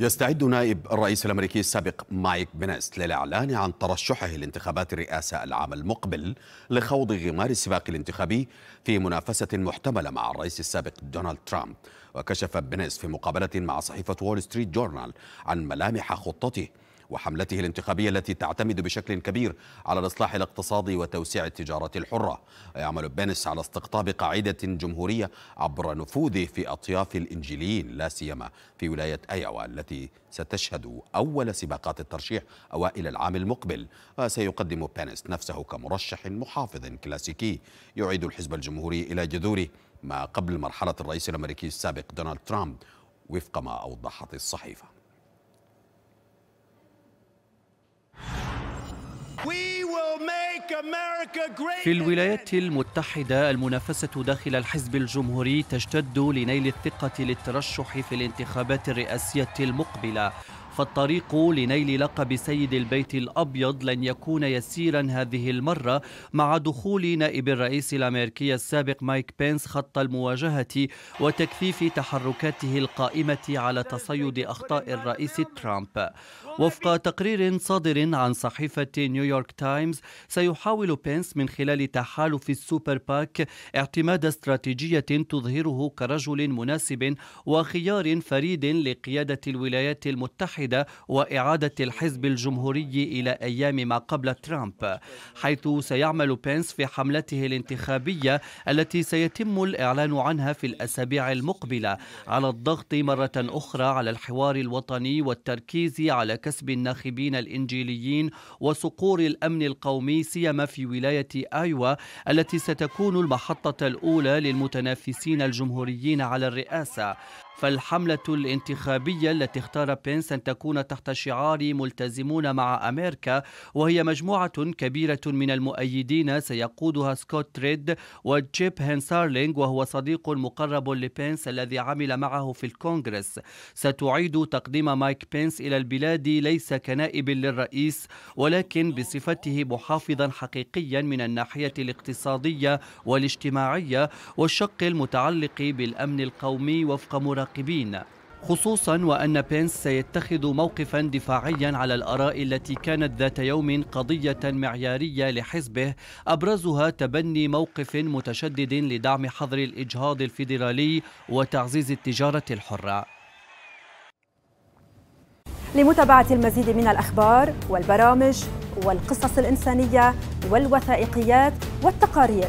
يستعد نائب الرئيس الامريكي السابق مايك بنست للاعلان عن ترشحه لانتخابات الرئاسه العام المقبل لخوض غمار السباق الانتخابي في منافسه محتمله مع الرئيس السابق دونالد ترامب وكشف بنست في مقابله مع صحيفه وول ستريت جورنال عن ملامح خطته وحملته الانتخابية التي تعتمد بشكل كبير على الإصلاح الاقتصادي وتوسيع التجارة الحرة ويعمل بينس على استقطاب قاعدة جمهورية عبر نفوذه في أطياف الإنجيليين لا سيما في ولاية أيوا التي ستشهد أول سباقات الترشيح أوائل العام المقبل وسيقدم بينس نفسه كمرشح محافظ كلاسيكي يعيد الحزب الجمهوري إلى جذوره ما قبل مرحلة الرئيس الأمريكي السابق دونالد ترامب وفق ما أوضحت الصحيفة في الولايات المتحدة المنافسة داخل الحزب الجمهوري تشتد لنيل الثقة للترشح في الانتخابات الرئاسية المقبلة فالطريق لنيل لقب سيد البيت الأبيض لن يكون يسيرا هذه المرة مع دخول نائب الرئيس الأمريكي السابق مايك بينس خط المواجهة وتكثيف تحركاته القائمة على تصيد أخطاء الرئيس ترامب وفق تقرير صادر عن صحيفة نيويورك تايمز سيحاول بينس من خلال تحالف السوبر باك اعتماد استراتيجية تظهره كرجل مناسب وخيار فريد لقيادة الولايات المتحدة المتحدة وإعادة الحزب الجمهوري إلى أيام ما قبل ترامب حيث سيعمل بينس في حملته الانتخابية التي سيتم الإعلان عنها في الأسابيع المقبلة على الضغط مرة أخرى على الحوار الوطني والتركيز على كسب الناخبين الإنجيليين وصقور الأمن القومي سيما في ولاية آيوا التي ستكون المحطة الأولى للمتنافسين الجمهوريين على الرئاسة فالحملة الانتخابية التي اختار بينس أن تكون تحت شعار ملتزمون مع أمريكا وهي مجموعة كبيرة من المؤيدين سيقودها سكوت ريد وجيب هنسارلينغ وهو صديق مقرب لبينس الذي عمل معه في الكونغرس ستعيد تقديم مايك بينس إلى البلاد ليس كنائب للرئيس ولكن بصفته محافظا حقيقيا من الناحية الاقتصادية والاجتماعية والشق المتعلق بالأمن القومي وفق مراقبة المتعاقبين خصوصا وأن بينس سيتخذ موقفا دفاعيا على الآراء التي كانت ذات يوم قضية معيارية لحزبه أبرزها تبني موقف متشدد لدعم حظر الإجهاض الفيدرالي وتعزيز التجارة الحرة لمتابعة المزيد من الأخبار والبرامج والقصص الإنسانية والوثائقيات والتقارير